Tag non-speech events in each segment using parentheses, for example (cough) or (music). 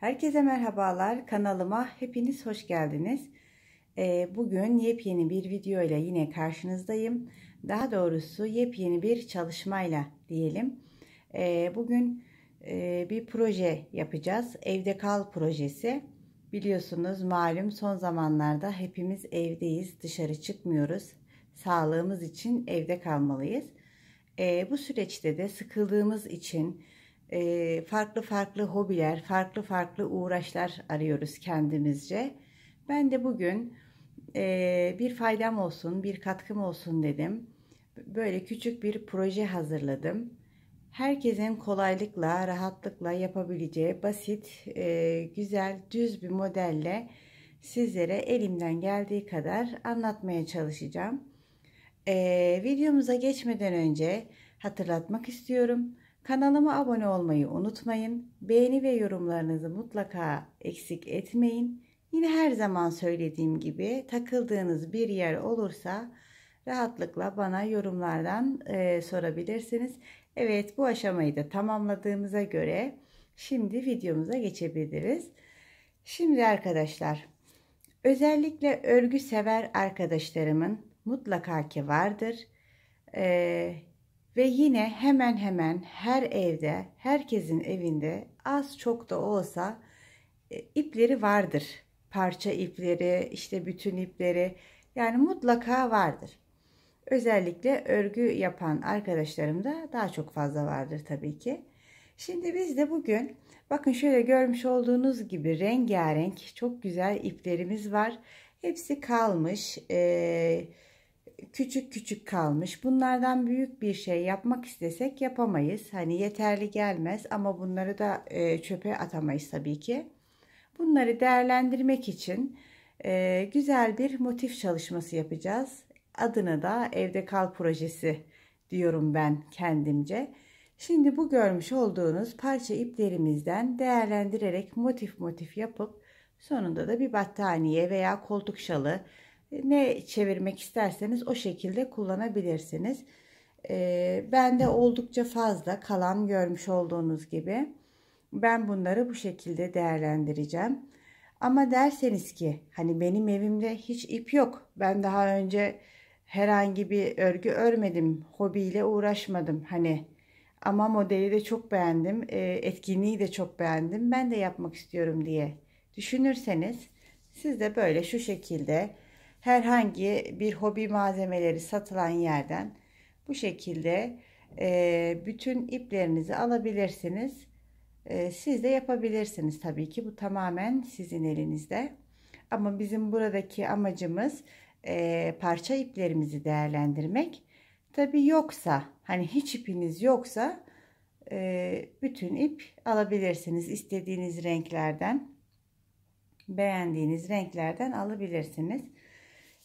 Herkese merhabalar. Kanalıma hepiniz hoş geldiniz. Ee, bugün yepyeni bir video ile yine karşınızdayım. Daha doğrusu yepyeni bir çalışmayla diyelim. Ee, bugün e, bir proje yapacağız. Evde kal projesi. Biliyorsunuz malum son zamanlarda hepimiz evdeyiz. Dışarı çıkmıyoruz. Sağlığımız için evde kalmalıyız. Ee, bu süreçte de sıkıldığımız için e, farklı farklı hobiler, farklı farklı uğraşlar arıyoruz kendimizce. Ben de bugün e, bir faydam olsun, bir katkım olsun dedim. Böyle küçük bir proje hazırladım. Herkesin kolaylıkla, rahatlıkla yapabileceği basit, e, güzel, düz bir modelle sizlere elimden geldiği kadar anlatmaya çalışacağım. E, videomuza geçmeden önce hatırlatmak istiyorum. Kanalıma abone olmayı unutmayın. Beğeni ve yorumlarınızı mutlaka eksik etmeyin. Yine her zaman söylediğim gibi takıldığınız bir yer olursa rahatlıkla bana yorumlardan e, sorabilirsiniz. Evet bu aşamayı da tamamladığımıza göre şimdi videomuza geçebiliriz. Şimdi arkadaşlar özellikle örgü sever arkadaşlarımın mutlaka ki vardır. E, ve yine hemen hemen her evde, herkesin evinde az çok da olsa e, ipleri vardır. Parça ipleri, işte bütün ipleri yani mutlaka vardır. Özellikle örgü yapan arkadaşlarım da daha çok fazla vardır tabii ki. Şimdi biz de bugün bakın şöyle görmüş olduğunuz gibi rengarenk çok güzel iplerimiz var. Hepsi kalmış. Ee, küçük küçük kalmış. Bunlardan büyük bir şey yapmak istesek yapamayız. Hani yeterli gelmez ama bunları da e, çöpe atamayız tabii ki. Bunları değerlendirmek için e, güzel bir motif çalışması yapacağız. Adını da evde kal projesi diyorum ben kendimce. Şimdi bu görmüş olduğunuz parça iplerimizden değerlendirerek motif motif yapıp sonunda da bir battaniye veya koltuk şalı ne çevirmek isterseniz o şekilde kullanabilirsiniz. Ee, ben de oldukça fazla kalan görmüş olduğunuz gibi ben bunları bu şekilde değerlendireceğim. Ama derseniz ki hani benim evimde hiç ip yok. Ben daha önce herhangi bir örgü örmedim. Hobiyle uğraşmadım. Hani ama modeli de çok beğendim. E, etkinliği de çok beğendim. Ben de yapmak istiyorum diye düşünürseniz siz de böyle şu şekilde herhangi bir hobi malzemeleri satılan yerden bu şekilde e, bütün iplerinizi alabilirsiniz. E, siz de yapabilirsiniz tabii ki bu tamamen sizin elinizde. Ama bizim buradaki amacımız e, parça iplerimizi değerlendirmek. Tabii yoksa hani hiç ipiniz yoksa e, bütün ip alabilirsiniz istediğiniz renklerden beğendiğiniz renklerden alabilirsiniz.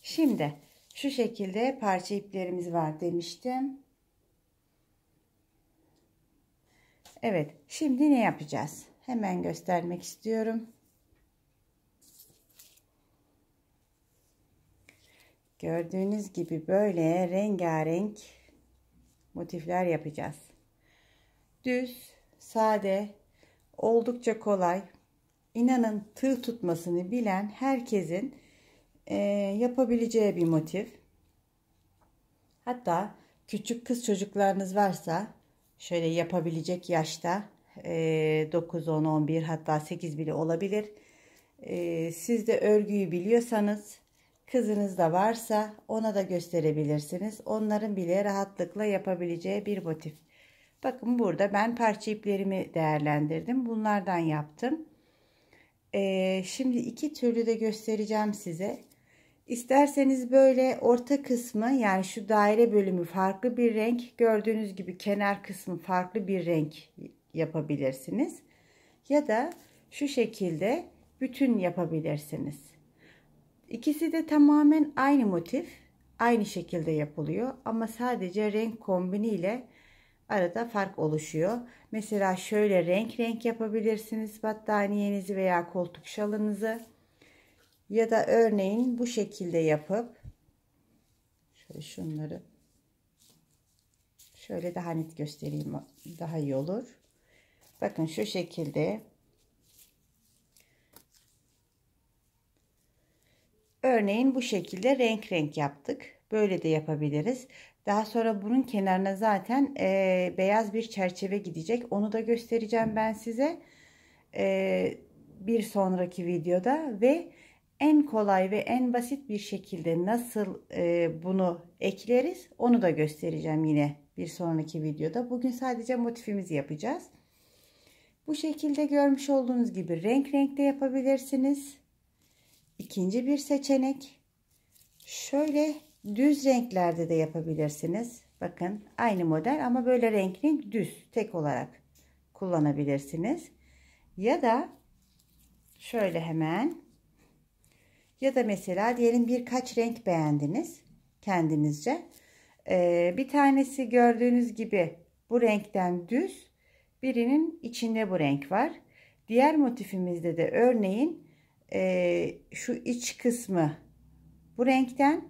Şimdi şu şekilde parça iplerimiz var demiştim. Evet şimdi ne yapacağız? Hemen göstermek istiyorum. Gördüğünüz gibi böyle rengarenk motifler yapacağız. Düz, sade, oldukça kolay. İnanın tığ tutmasını bilen herkesin e, yapabileceği bir motif. Hatta küçük kız çocuklarınız varsa şöyle yapabilecek yaşta e, 9, 10, 11 hatta 8 bile olabilir. E, siz de örgüyü biliyorsanız kızınız da varsa ona da gösterebilirsiniz. Onların bile rahatlıkla yapabileceği bir motif. Bakın burada ben parça iplerimi değerlendirdim. Bunlardan yaptım. Ee, şimdi iki türlü de göstereceğim size. İsterseniz böyle orta kısmı yani şu daire bölümü farklı bir renk. Gördüğünüz gibi kenar kısmı farklı bir renk yapabilirsiniz. Ya da şu şekilde bütün yapabilirsiniz. İkisi de tamamen aynı motif. Aynı şekilde yapılıyor ama sadece renk kombini ile arada fark oluşuyor. Mesela şöyle renk renk yapabilirsiniz battaniyenizi veya koltuk şalınızı. Ya da örneğin bu şekilde yapıp şöyle şunları şöyle daha net göstereyim daha iyi olur. Bakın şu şekilde Örneğin bu şekilde renk renk yaptık. Böyle de yapabiliriz. Daha sonra bunun kenarına zaten e, beyaz bir çerçeve gidecek. Onu da göstereceğim ben size. E, bir sonraki videoda ve en kolay ve en basit bir şekilde nasıl e, bunu ekleriz onu da göstereceğim yine bir sonraki videoda. Bugün sadece motifimizi yapacağız. Bu şekilde görmüş olduğunuz gibi renk renkte yapabilirsiniz. İkinci bir seçenek. Şöyle düz renklerde de yapabilirsiniz. Bakın aynı model ama böyle renk renk düz tek olarak kullanabilirsiniz. Ya da şöyle hemen ya da mesela diyelim birkaç renk beğendiniz kendinizce. Ee, bir tanesi gördüğünüz gibi bu renkten düz. Birinin içinde bu renk var. Diğer motifimizde de örneğin e, şu iç kısmı bu renkten.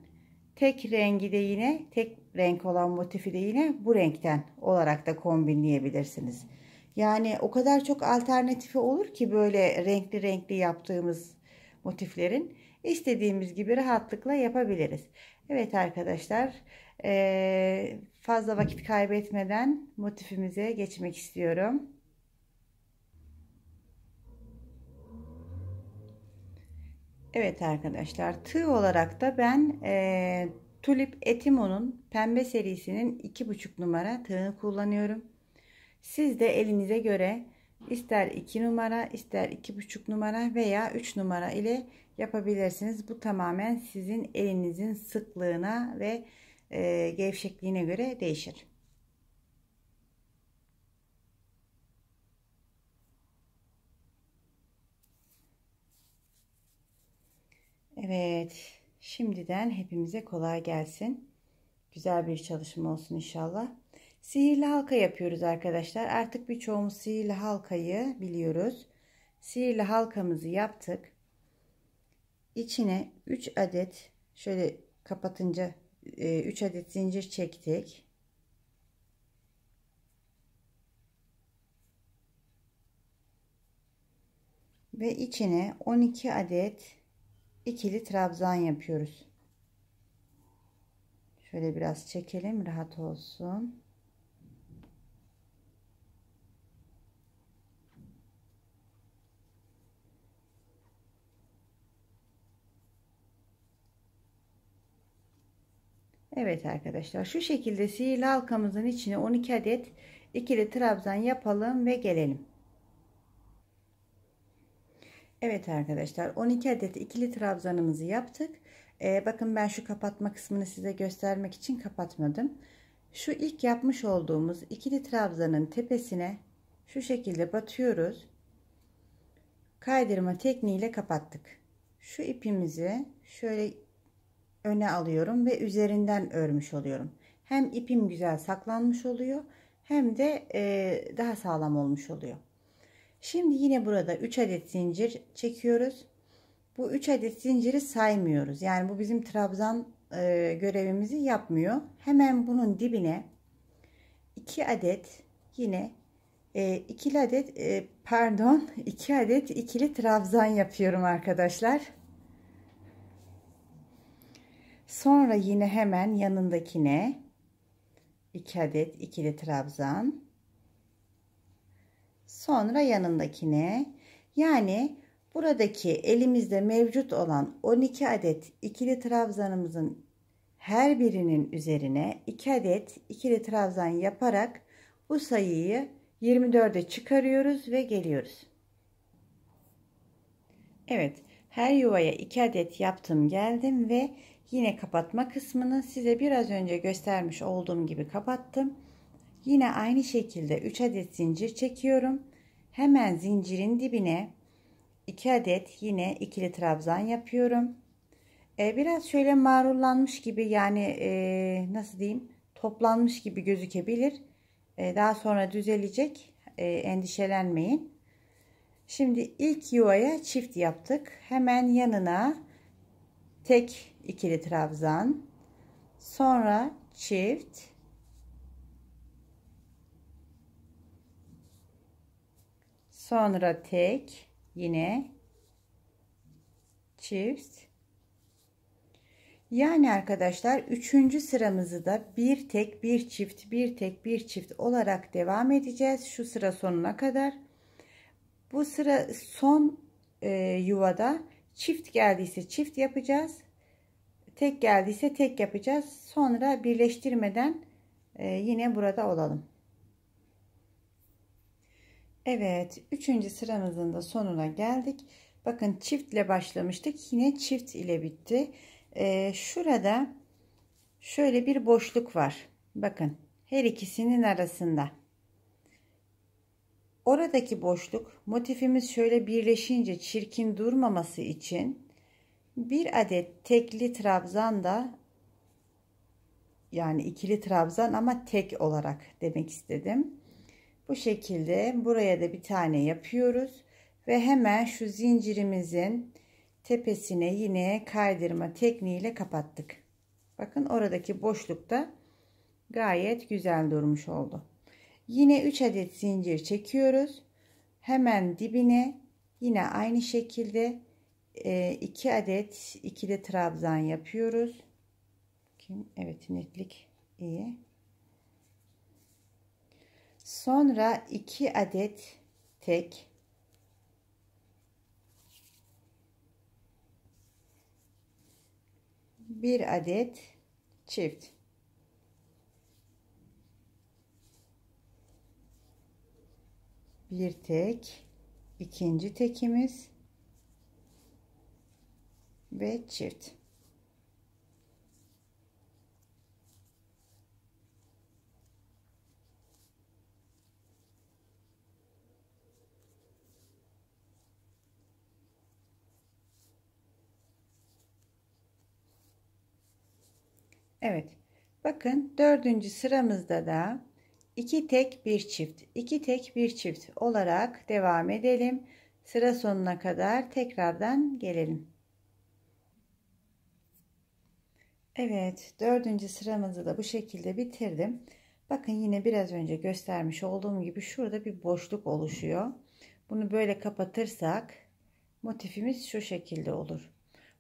Tek rengi de yine tek renk olan motifi de yine bu renkten olarak da kombinleyebilirsiniz. Yani o kadar çok alternatifi olur ki böyle renkli renkli yaptığımız motiflerin istediğimiz gibi rahatlıkla yapabiliriz. Evet arkadaşlar e, fazla vakit kaybetmeden motifimize geçmek istiyorum. Evet arkadaşlar tığ olarak da ben e, Tulip Etimo'nun pembe serisinin 2,5 numara tığını kullanıyorum. Siz de elinize göre ister 2 numara ister 2,5 numara veya 3 numara ile yapabilirsiniz. Bu tamamen sizin elinizin sıklığına ve e, gevşekliğine göre değişir. Evet. Şimdiden hepimize kolay gelsin. Güzel bir çalışma olsun inşallah. Sihirli halka yapıyoruz arkadaşlar. Artık birçoğumuz sihirli halkayı biliyoruz. Sihirli halkamızı yaptık içine 3 adet şöyle kapatınca 3 e, adet zincir çektik. Ve içine 12 adet ikili trabzan yapıyoruz. Şöyle biraz çekelim rahat olsun. Evet arkadaşlar şu şekilde sihirli halkamızın içine 12 adet ikili trabzan yapalım ve gelelim. Evet arkadaşlar 12 adet ikili trabzanımızı yaptık. Ee, bakın ben şu kapatma kısmını size göstermek için kapatmadım. Şu ilk yapmış olduğumuz ikili trabzanın tepesine şu şekilde batıyoruz. Kaydırma tekniğiyle kapattık. Şu ipimizi şöyle öne alıyorum ve üzerinden örmüş oluyorum. Hem ipim güzel saklanmış oluyor hem de e, daha sağlam olmuş oluyor. Şimdi yine burada 3 adet zincir çekiyoruz. Bu 3 adet zinciri saymıyoruz. Yani bu bizim trabzan e, görevimizi yapmıyor. Hemen bunun dibine 2 adet yine e, ikili adet e, pardon 2 (laughs) adet ikili trabzan yapıyorum arkadaşlar. Sonra yine hemen yanındakine 2 adet ikili trabzan. Sonra yanındakine yani buradaki elimizde mevcut olan 12 adet ikili trabzanımızın her birinin üzerine 2 adet ikili trabzan yaparak bu sayıyı 24'e çıkarıyoruz ve geliyoruz. Evet her yuvaya 2 adet yaptım geldim ve Yine kapatma kısmını size biraz önce göstermiş olduğum gibi kapattım. Yine aynı şekilde 3 adet zincir çekiyorum. Hemen zincirin dibine 2 adet yine ikili trabzan yapıyorum. Ee, biraz şöyle marullanmış gibi yani e, nasıl diyeyim toplanmış gibi gözükebilir. E, daha sonra düzelecek e, endişelenmeyin. Şimdi ilk yuvaya çift yaptık. Hemen yanına tek ikili trabzan sonra çift sonra tek yine çift yani arkadaşlar üçüncü sıramızı da bir tek bir çift bir tek bir çift olarak devam edeceğiz şu sıra sonuna kadar bu sıra son e, yuvada Çift geldiyse çift yapacağız. Tek geldiyse tek yapacağız. Sonra birleştirmeden e, yine burada olalım. Evet, üçüncü sıramızın da sonuna geldik. Bakın çiftle başlamıştık. Yine çift ile bitti. E, şurada şöyle bir boşluk var. Bakın her ikisinin arasında. Oradaki boşluk motifimiz şöyle birleşince çirkin durmaması için bir adet tekli trabzan da yani ikili trabzan ama tek olarak demek istedim. Bu şekilde buraya da bir tane yapıyoruz ve hemen şu zincirimizin tepesine yine kaydırma tekniğiyle kapattık. Bakın oradaki boşlukta gayet güzel durmuş oldu. Yine 3 adet zincir çekiyoruz. Hemen dibine yine aynı şekilde 2 e, adet ikili trabzan yapıyoruz. Kim? Evet netlik iyi. Sonra 2 adet tek bir adet çift bir tek ikinci tekimiz ve çift Evet bakın dördüncü sıramızda da 2 tek bir çift 2 tek bir çift olarak devam edelim sıra sonuna kadar tekrardan gelelim Evet dördüncü sıramızı da bu şekilde bitirdim bakın yine biraz önce göstermiş olduğum gibi şurada bir boşluk oluşuyor bunu böyle kapatırsak motifimiz şu şekilde olur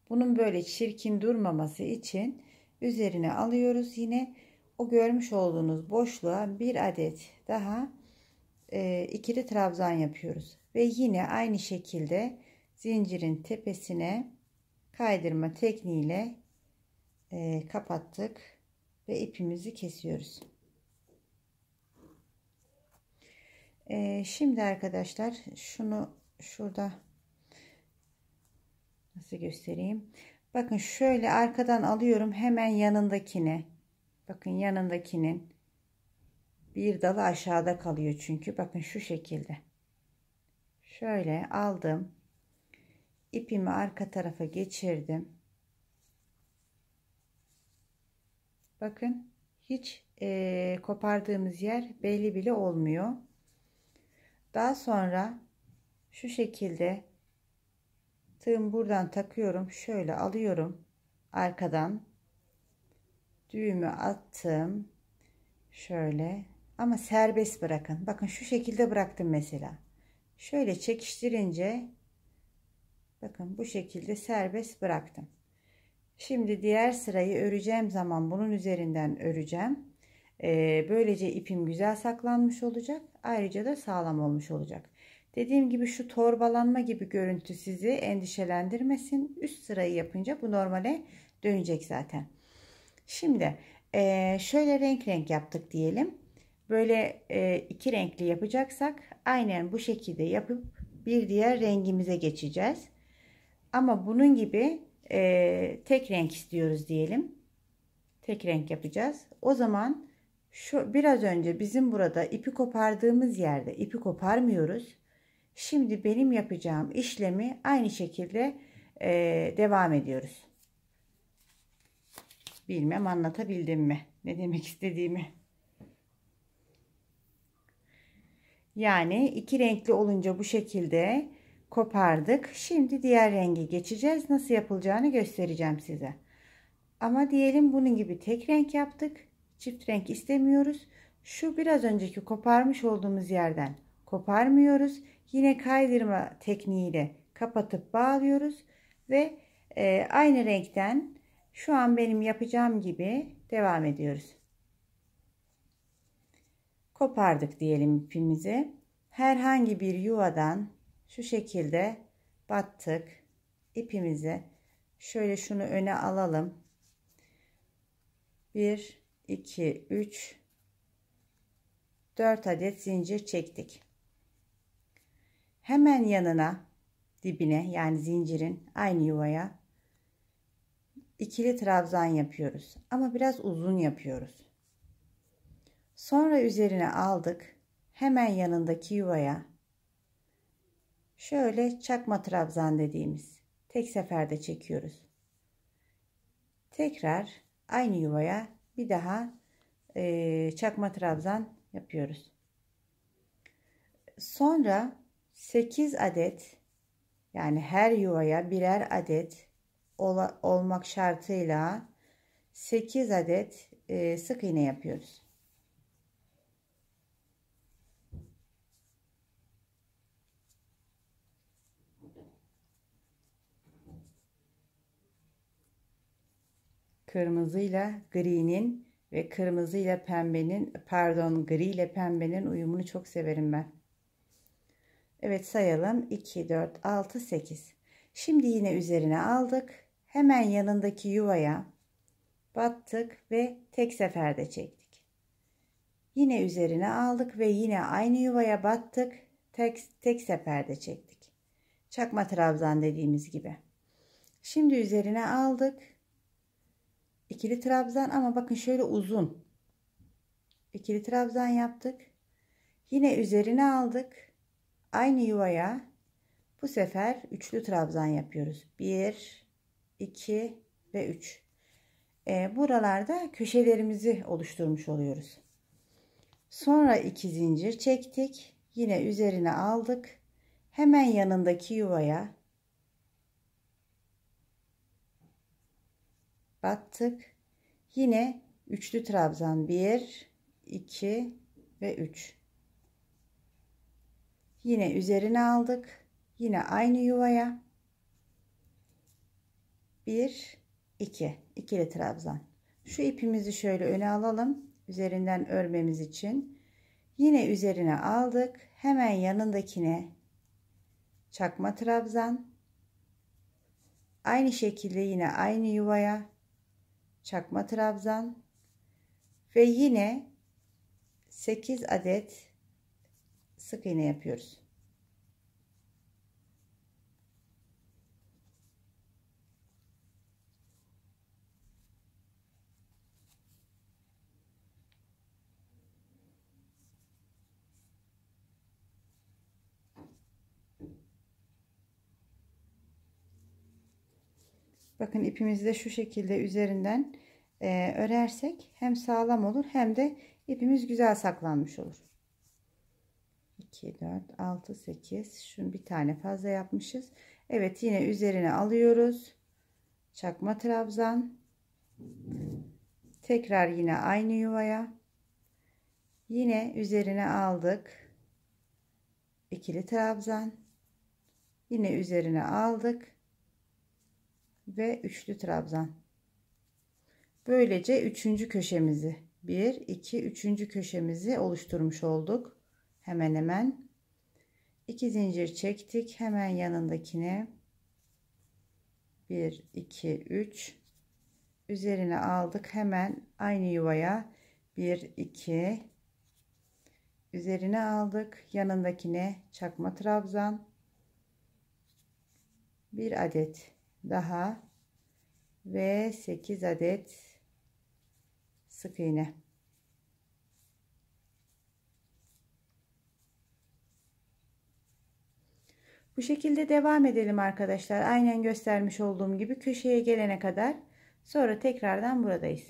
bunun böyle çirkin durmaması için üzerine alıyoruz yine o görmüş olduğunuz boşluğa bir adet daha e, ikili trabzan yapıyoruz ve yine aynı şekilde zincirin tepesine kaydırma tekniğiyle e, kapattık ve ipimizi kesiyoruz e, şimdi arkadaşlar şunu şurada nasıl göstereyim bakın şöyle arkadan alıyorum hemen yanındakine. Bakın yanındakinin bir dalı aşağıda kalıyor çünkü. Bakın şu şekilde. Şöyle aldım. ipimi arka tarafa geçirdim. Bakın hiç e, kopardığımız yer belli bile olmuyor. Daha sonra şu şekilde tığım buradan takıyorum. Şöyle alıyorum arkadan düğümü attım. Şöyle ama serbest bırakın. Bakın şu şekilde bıraktım mesela. Şöyle çekiştirince bakın bu şekilde serbest bıraktım. Şimdi diğer sırayı öreceğim zaman bunun üzerinden öreceğim. Ee, böylece ipim güzel saklanmış olacak. Ayrıca da sağlam olmuş olacak. Dediğim gibi şu torbalanma gibi görüntü sizi endişelendirmesin. Üst sırayı yapınca bu normale dönecek zaten. Şimdi e, şöyle renk renk yaptık diyelim. Böyle e, iki renkli yapacaksak aynen bu şekilde yapıp bir diğer rengimize geçeceğiz. Ama bunun gibi e, tek renk istiyoruz diyelim. Tek renk yapacağız. O zaman şu biraz önce bizim burada ipi kopardığımız yerde ipi koparmıyoruz. Şimdi benim yapacağım işlemi aynı şekilde e, devam ediyoruz. Bilmem anlatabildim mi? Ne demek istediğimi. Yani iki renkli olunca bu şekilde kopardık. Şimdi diğer rengi geçeceğiz. Nasıl yapılacağını göstereceğim size. Ama diyelim bunun gibi tek renk yaptık. Çift renk istemiyoruz. Şu biraz önceki koparmış olduğumuz yerden koparmıyoruz. Yine kaydırma tekniğiyle kapatıp bağlıyoruz ve e, aynı renkten şu an benim yapacağım gibi devam ediyoruz. Kopardık diyelim ipimizi. Herhangi bir yuvadan şu şekilde battık. İpimizi şöyle şunu öne alalım. 1 2 3 4 adet zincir çektik. Hemen yanına dibine yani zincirin aynı yuvaya ikili trabzan yapıyoruz ama biraz uzun yapıyoruz. Sonra üzerine aldık. Hemen yanındaki yuvaya şöyle çakma trabzan dediğimiz tek seferde çekiyoruz. Tekrar aynı yuvaya bir daha e, çakma trabzan yapıyoruz. Sonra 8 adet yani her yuvaya birer adet ola, olmak şartıyla 8 adet e, sık iğne yapıyoruz. Kırmızıyla gri'nin ve kırmızıyla pembenin pardon gri ile pembenin uyumunu çok severim ben. Evet sayalım 2 4 6 8. Şimdi yine üzerine aldık hemen yanındaki yuvaya battık ve tek seferde çektik. Yine üzerine aldık ve yine aynı yuvaya battık, tek, tek seferde çektik. Çakma trabzan dediğimiz gibi. Şimdi üzerine aldık. İkili trabzan ama bakın şöyle uzun. İkili trabzan yaptık. Yine üzerine aldık. Aynı yuvaya bu sefer üçlü trabzan yapıyoruz. 1 2 ve 3. E, buralarda köşelerimizi oluşturmuş oluyoruz. Sonra 2 zincir çektik. Yine üzerine aldık. Hemen yanındaki yuvaya battık. Yine üçlü trabzan 1, 2 ve 3. Yine üzerine aldık. Yine aynı yuvaya 1 2 ikili trabzan şu ipimizi şöyle öne alalım üzerinden örmemiz için yine üzerine aldık hemen yanındakine çakma trabzan aynı şekilde yine aynı yuvaya çakma trabzan ve yine 8 adet sık iğne yapıyoruz Bakın ipimizi de şu şekilde üzerinden e, örersek hem sağlam olur hem de ipimiz güzel saklanmış olur. 2 4 6 8 şunu bir tane fazla yapmışız. Evet yine üzerine alıyoruz. Çakma trabzan. Tekrar yine aynı yuvaya. Yine üzerine aldık. ikili trabzan. Yine üzerine aldık ve üçlü trabzan. Böylece üçüncü köşemizi 1 2 üçüncü köşemizi oluşturmuş olduk. Hemen hemen 2 zincir çektik. Hemen yanındakine 1 2 3 üzerine aldık. Hemen aynı yuvaya 1 2 üzerine aldık. Yanındakine çakma trabzan bir adet daha ve 8 adet sık iğne. Bu şekilde devam edelim arkadaşlar. Aynen göstermiş olduğum gibi köşeye gelene kadar sonra tekrardan buradayız.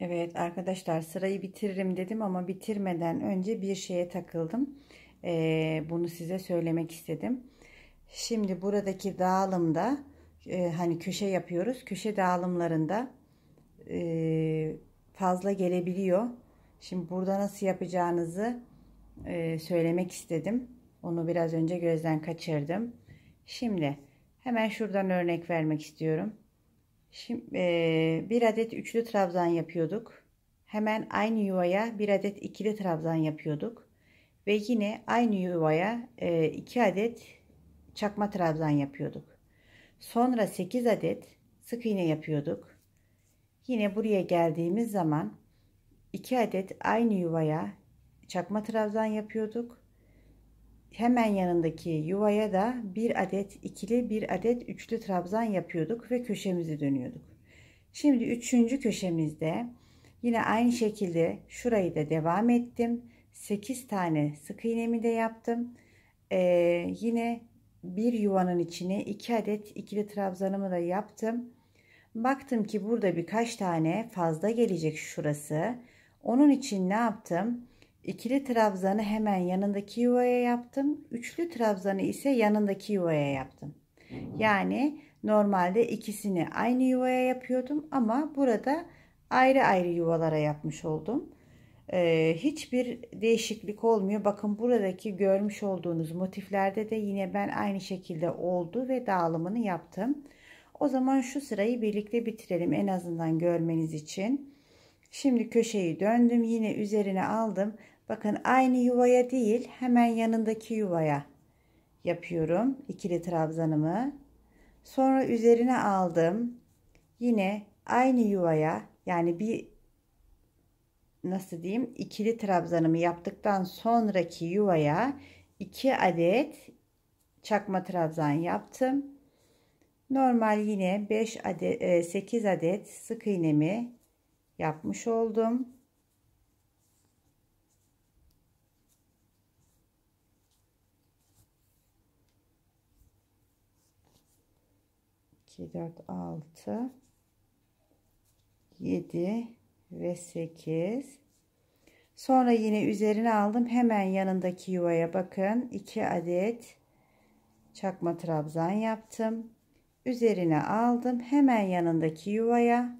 Evet arkadaşlar sırayı bitiririm dedim ama bitirmeden önce bir şeye takıldım. Ee, bunu size söylemek istedim. Şimdi buradaki dağılımda e, hani köşe yapıyoruz. Köşe dağılımlarında e, fazla gelebiliyor. Şimdi burada nasıl yapacağınızı e, söylemek istedim. Onu biraz önce gözden kaçırdım. Şimdi hemen şuradan örnek vermek istiyorum. Şimdi e, bir adet üçlü trabzan yapıyorduk. Hemen aynı yuvaya bir adet ikili trabzan yapıyorduk. Ve yine aynı yuvaya e, iki adet çakma trabzan yapıyorduk. Sonra 8 adet sık iğne yapıyorduk. Yine buraya geldiğimiz zaman 2 adet aynı yuvaya çakma trabzan yapıyorduk. Hemen yanındaki yuvaya da bir adet ikili, bir adet üçlü trabzan yapıyorduk ve köşemizi dönüyorduk. Şimdi üçüncü köşemizde yine aynı şekilde şurayı da devam ettim. 8 tane sık iğnemi de yaptım. Ee, yine bir yuvanın içine 2 iki adet ikili trabzanımı da yaptım. Baktım ki burada birkaç tane fazla gelecek şurası. Onun için ne yaptım? İkili trabzanı hemen yanındaki yuvaya yaptım. Üçlü trabzanı ise yanındaki yuvaya yaptım. Yani normalde ikisini aynı yuvaya yapıyordum ama burada ayrı ayrı yuvalara yapmış oldum. Ee, hiçbir değişiklik olmuyor. Bakın buradaki görmüş olduğunuz motiflerde de yine ben aynı şekilde oldu ve dağılımını yaptım. O zaman şu sırayı birlikte bitirelim en azından görmeniz için. Şimdi köşeyi döndüm yine üzerine aldım. Bakın aynı yuvaya değil hemen yanındaki yuvaya yapıyorum ikili trabzanımı. Sonra üzerine aldım. Yine aynı yuvaya yani bir nasıl diyeyim ikili trabzanımı yaptıktan sonraki yuvaya 2 adet çakma trabzan yaptım. Normal yine 5 adet 8 e, adet sık iğnemi yapmış oldum. İki, dört, altı, yedi, ve 8 sonra yine üzerine aldım hemen yanındaki yuvaya bakın 2 adet çakma trabzan yaptım üzerine aldım hemen yanındaki yuvaya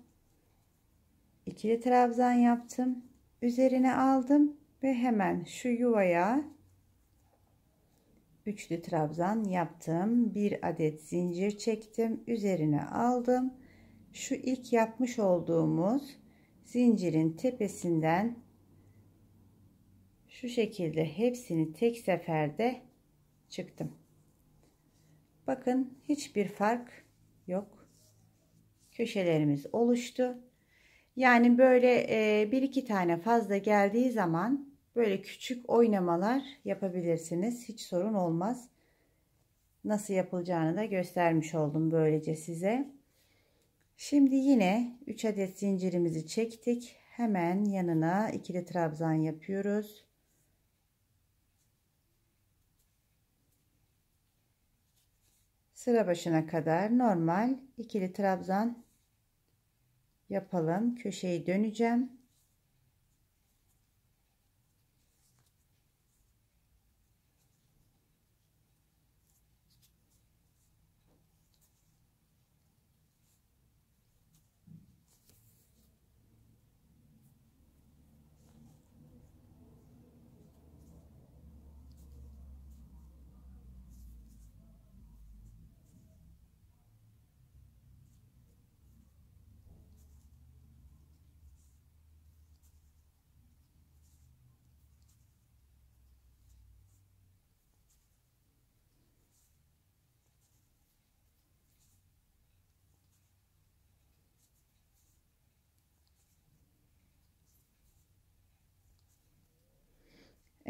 ikili trabzan yaptım üzerine aldım ve hemen şu yuvaya üçlü trabzan yaptım bir adet zincir çektim üzerine aldım şu ilk yapmış olduğumuz zincirin tepesinden şu şekilde hepsini tek seferde çıktım. Bakın hiçbir fark yok. Köşelerimiz oluştu. Yani böyle e, bir iki tane fazla geldiği zaman böyle küçük oynamalar yapabilirsiniz. Hiç sorun olmaz. Nasıl yapılacağını da göstermiş oldum böylece size. Şimdi yine 3 adet zincirimizi çektik. Hemen yanına ikili trabzan yapıyoruz. Sıra başına kadar normal ikili trabzan yapalım. Köşeyi döneceğim.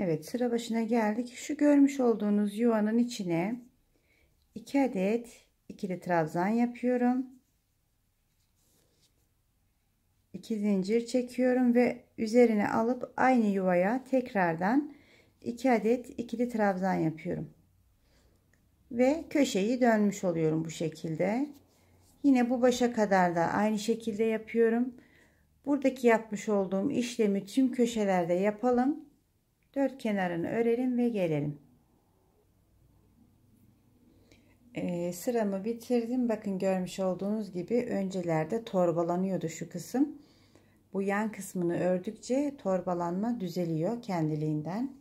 Evet sıra başına geldik. Şu görmüş olduğunuz yuvanın içine 2 adet ikili trabzan yapıyorum. 2 zincir çekiyorum ve üzerine alıp aynı yuvaya tekrardan 2 adet ikili trabzan yapıyorum. Ve köşeyi dönmüş oluyorum bu şekilde. Yine bu başa kadar da aynı şekilde yapıyorum. Buradaki yapmış olduğum işlemi tüm köşelerde yapalım dört kenarını örelim ve gelelim ee, sıramı bitirdim bakın görmüş olduğunuz gibi öncelerde torbalanıyordu şu kısım bu yan kısmını ördükçe torbalanma düzeliyor kendiliğinden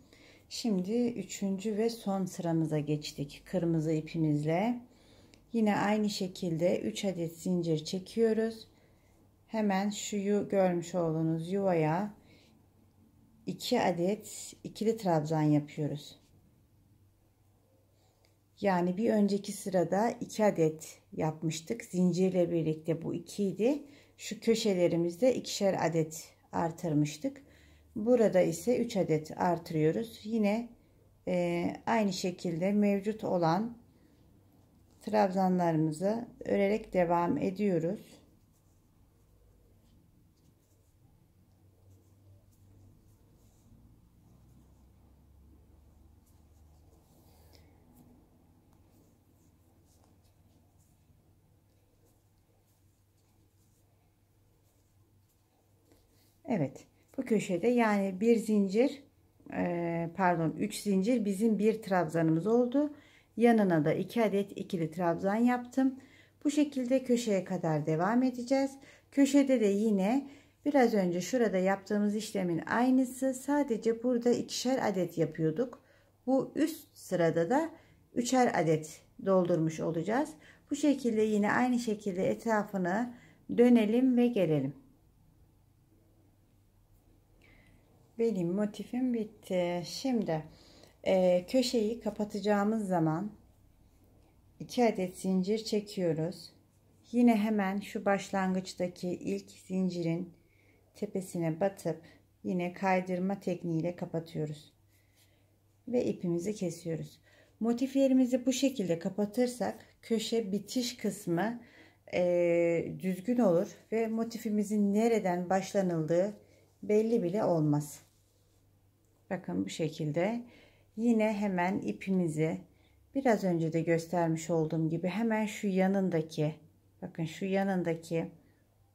şimdi üçüncü ve son sıramıza geçtik kırmızı ipimizle yine aynı şekilde 3 adet zincir çekiyoruz hemen şu görmüş olduğunuz yuvaya 2 adet ikili trabzan yapıyoruz. Yani bir önceki sırada 2 adet yapmıştık. Zincirle birlikte bu 2 idi. Şu köşelerimizde ikişer adet artırmıştık. Burada ise 3 adet artırıyoruz. Yine e, aynı şekilde mevcut olan trabzanlarımızı örerek devam ediyoruz. Evet bu köşede yani bir zincir e, pardon 3 zincir bizim bir trabzanımız oldu. Yanına da 2 iki adet ikili trabzan yaptım. Bu şekilde köşeye kadar devam edeceğiz. Köşede de yine biraz önce şurada yaptığımız işlemin aynısı. Sadece burada ikişer adet yapıyorduk. Bu üst sırada da üçer adet doldurmuş olacağız. Bu şekilde yine aynı şekilde etrafını dönelim ve gelelim. benim motifim bitti. Şimdi e, köşeyi kapatacağımız zaman 2 adet zincir çekiyoruz. Yine hemen şu başlangıçtaki ilk zincirin tepesine batıp yine kaydırma tekniğiyle kapatıyoruz. Ve ipimizi kesiyoruz. Motif yerimizi bu şekilde kapatırsak köşe bitiş kısmı e, düzgün olur ve motifimizin nereden başlanıldığı belli bile olmaz. Bakın bu şekilde yine hemen ipimizi biraz önce de göstermiş olduğum gibi hemen şu yanındaki bakın şu yanındaki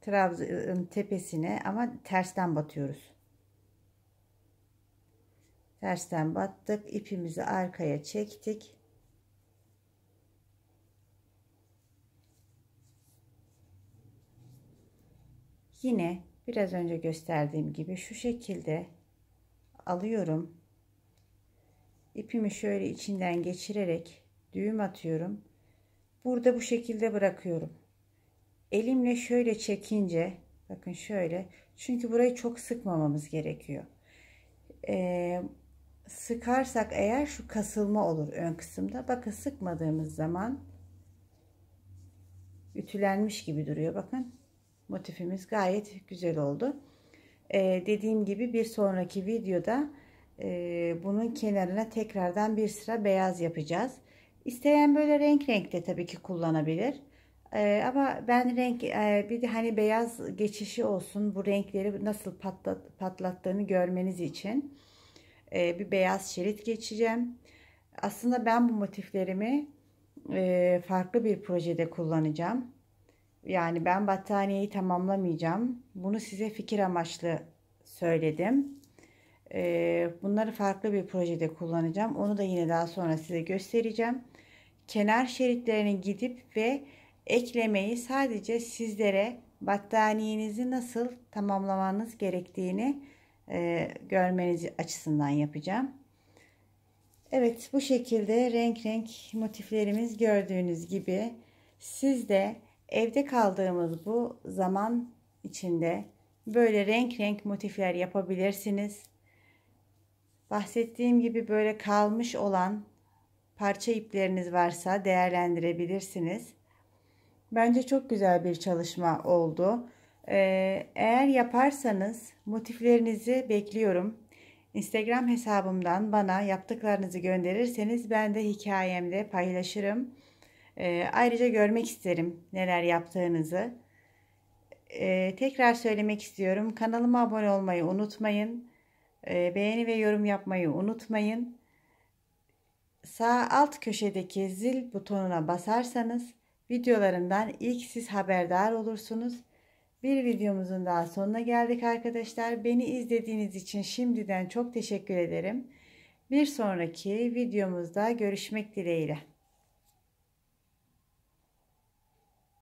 trabzanın tepesine ama tersten batıyoruz. Tersten battık. ipimizi arkaya çektik. Yine Biraz önce gösterdiğim gibi şu şekilde alıyorum. ipimi şöyle içinden geçirerek düğüm atıyorum. Burada bu şekilde bırakıyorum. Elimle şöyle çekince bakın şöyle çünkü burayı çok sıkmamamız gerekiyor. Ee, sıkarsak eğer şu kasılma olur ön kısımda. Bakın sıkmadığımız zaman ütülenmiş gibi duruyor. Bakın motifimiz gayet güzel oldu. Ee, dediğim gibi bir sonraki videoda e, bunun kenarına tekrardan bir sıra beyaz yapacağız. İsteyen böyle renk renkte tabii ki kullanabilir. Ee, ama ben renk e, bir de hani beyaz geçişi olsun bu renkleri nasıl patlat, patlattığını görmeniz için e, bir beyaz şerit geçeceğim. Aslında ben bu motiflerimi e, farklı bir projede kullanacağım. Yani ben battaniyeyi tamamlamayacağım. Bunu size fikir amaçlı söyledim. Ee, bunları farklı bir projede kullanacağım. Onu da yine daha sonra size göstereceğim. Kenar şeritlerine gidip ve eklemeyi sadece sizlere battaniyenizi nasıl tamamlamanız gerektiğini e, görmeniz açısından yapacağım. Evet bu şekilde renk renk motiflerimiz gördüğünüz gibi siz de Evde kaldığımız bu zaman içinde böyle renk renk motifler yapabilirsiniz. Bahsettiğim gibi böyle kalmış olan parça ipleriniz varsa değerlendirebilirsiniz. Bence çok güzel bir çalışma oldu. Ee, eğer yaparsanız motiflerinizi bekliyorum. Instagram hesabımdan bana yaptıklarınızı gönderirseniz ben de hikayemde paylaşırım. E, ayrıca görmek isterim neler yaptığınızı. E, tekrar söylemek istiyorum. Kanalıma abone olmayı unutmayın. E, beğeni ve yorum yapmayı unutmayın. Sağ alt köşedeki zil butonuna basarsanız videolarımdan ilk siz haberdar olursunuz. Bir videomuzun daha sonuna geldik arkadaşlar. Beni izlediğiniz için şimdiden çok teşekkür ederim. Bir sonraki videomuzda görüşmek dileğiyle.